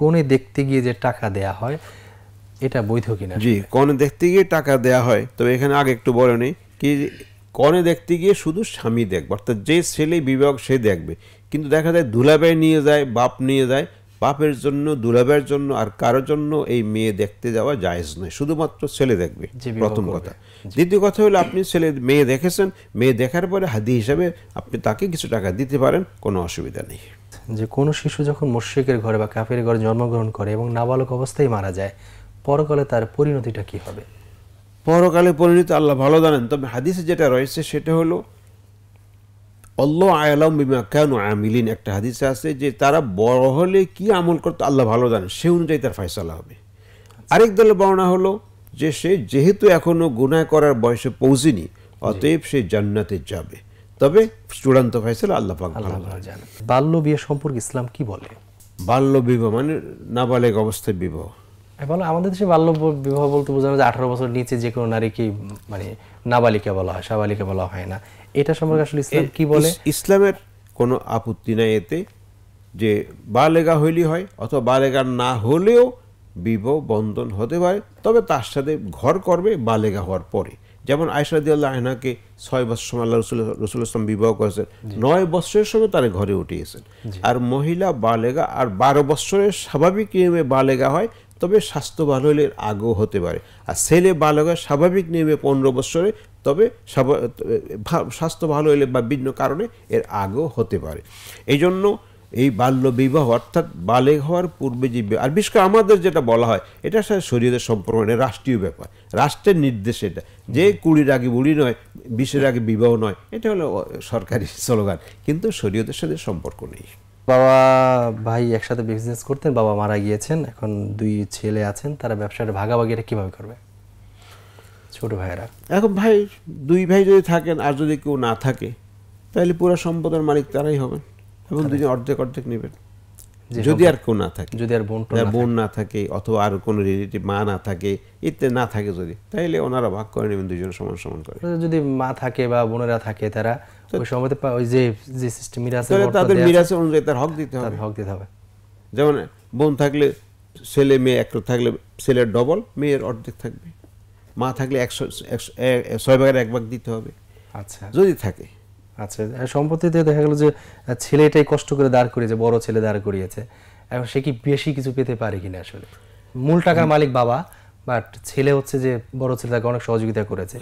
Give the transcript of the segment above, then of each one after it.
কোনে দেখতে গিয়ে যে টাকা দেয়া হয় এটা বৈধ কিনা জি কনে দেখতে গিয়ে টাকা দেয়া হয় তবে এখানে আগে একটু বলে নেই কি কনে দেখতে গিয়ে শুধু স্বামী দেখবে অর্থাৎ যে ছেলে বিবাহ সে দেখবে কিন্তু দেখা যায় দুলাভাই নিয়ে যায় বাপ নিয়ে যায় বাপের জন্য দুলাভাইয়ের জন্য আর কারোর জন্য এই মেয়ে দেখতে যাওয়া জায়েজ নয় শুধুমাত্র ছেলে দেখবে প্রথম কথা দ্বিতীয় কথা হলো আপনি ছেলে মেয়ে দেখেছেন মেয়ে দেখার পরে হাদি হিসাবে আপনি তাকে কিছু টাকা দিতে পারেন কোনো অসুবিধা নেই যে কোনো শিশু যখন মুশ্রিকের ঘরে বা কাফের ঘরে জন্মগ্রহণ করে এবং নাবালক অবস্থায় মারা যায় পরকালে তার পরিণতিটা কি হবে পরকালে পরিণতি আল্লাহ ভালো জানেন তবে হাদিসে যেটা রয়েছে সেটা হলো অল্লাহ আয়ালাম বিমা কেন আমিলিন একটা হাদিসে আছে যে তারা বড় হলে কি আমল করতো আল্লাহ ভালো জানেন সে অনুযায়ী তার ফয়সলা হবে আচ্ছা। আরেক দলের বর্ণনা হলো যে সে যেহেতু এখনও গুনায় করার বয়সে পৌঁছেনি অতএব সে জান্নাতে যাবে তবে চূড়ান্ত ফয়সলা আল্লাহ পাক জানেন বাল্য বিয়ে সম্পর্কে ইসলাম কি বলে বাল্য বিবাহ মানে নাবালেগ অবস্থায় বিবাহ এবং আমাদের দেশে বাল্য বিবাহ বলতে বোঝানো যে আঠারো বছর নিচে যে কোনো নারীকে মানে নাবালিকা বলা হয় সাবালিকা বলা হয় না এটা সম্পর্কে আসলে ইসলাম কি বলে ইসলামের কোনো আপত্তি নাই এতে যে বালেগা হইলে হয় অথবা বালেগা না হলেও বিবাহ বন্ধন হতে পারে তবে তার সাথে ঘর করবে বালেগা হওয়ার পরে যেমন আয়সাদিয়াল্লাহ আহনাকে ছয় বছর সময় আল্লাহ রসুল রসুল ইসলাম বিবাহ করেছেন নয় বছরের সময় তারা ঘরে উঠিয়েছেন আর মহিলা বালেগা আর বারো বছরের স্বাভাবিক নিয়মে বালেগা হয় তবে স্বাস্থ্য ভালো হলে আগেও হতে পারে আর ছেলে বালেগা স্বাভাবিক নিয়মে পনেরো বছরে তবে স্বাস্থ্য ভালো হলে বা বিভিন্ন কারণে এর আগেও হতে পারে এই জন্য এই বাল্য বিবাহ অর্থাৎ বালেগ হওয়ার পূর্বে যে আর বিশেষ করে আমাদের যেটা বলা হয় এটা সাথে শরীরের সম্পর্ক এটা রাষ্ট্রীয় ব্যাপার রাষ্ট্রের নির্দেশ এটা যে কুড়ির আগে বুড়ি নয় বিশের আগে বিবাহ নয় এটা হলো সরকারি স্লোগান কিন্তু শরীয়দের সাথে সম্পর্ক নেই বাবা ভাই একসাথে বিজনেস করতেন বাবা মারা গিয়েছেন এখন দুই ছেলে আছেন তারা ব্যবসাটা ভাগাভাগিটা কীভাবে করবে ছোট ভাইয়েরা এখন ভাই দুই ভাই যদি থাকেন আর যদি কেউ না থাকে তাহলে পুরো সম্পদের মালিক তারাই হবেন এবং দুজন অর্ধেক অর্ধেক নেবেন যদি আর কেউ না থাকে যদি আর বোন বোন না থাকে অথবা আর কোনো রিলেটিভ মা না থাকে ইত্যাদি না থাকে যদি তাইলে ওনারা ভাগ করে নেবেন দুজন সমান সমান করে যদি মা থাকে বা বোনেরা থাকে তারা ওই সময়তে ওই যে যে সিস্টেম মিরাসে তাদের মিরাসে অনুযায়ী তার হক দিতে হবে হক দিতে হবে যেমন বোন থাকলে ছেলে মেয়ে এক থাকলে ছেলের ডবল মেয়ের অর্ধেক থাকবে মা থাকলে একশো ছয় ভাগের এক ভাগ দিতে হবে আচ্ছা যদি থাকে আচ্ছা সম্পত্তিতে দেখা গেল যে ছেলেটাই কষ্ট করে দাঁড় করিয়েছে বড় ছেলে দাঁড় করিয়েছে এখন সে কি বেশি কিছু পেতে পারে কিনা আসলে মূল টাকার মালিক বাবা বাট ছেলে হচ্ছে যে বড় ছেলে তাকে অনেক সহযোগিতা করেছে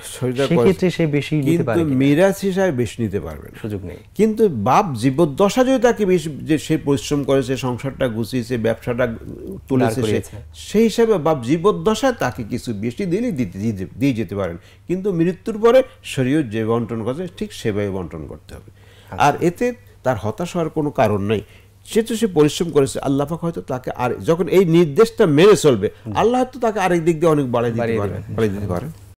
সেক্ষেত্রে সে বেশি নিতে পারে কিন্তু মিরাজ হিসাবে বেশি নিতে পারবে সুযোগ নেই কিন্তু বাপ জীবদ্দশা যদি তাকে বেশি যে সে পরিশ্রম করেছে সংসারটা গুছিয়েছে ব্যবসাটা তুলেছে সে সেই হিসাবে বাপ জীবদ্দশায় তাকে কিছু বেশি দিলে দিতে দিয়ে যেতে পারেন কিন্তু মৃত্যুর পরে শরীর যে বন্টন করছে ঠিক সেভাবে বন্টন করতে হবে আচ্ছা। আর এতে তার হতাশ হওয়ার কোনো কারণ নেই তো সে পরিশ্রম করেছে আল্লাহ পাক হয়তো তাকে আর যখন এই নির্দেশটা মেনে চলবে আল্লাহ হয়তো তাকে আরেক দিক দিয়ে অনেক বাড়াই দিতে দিতে পারে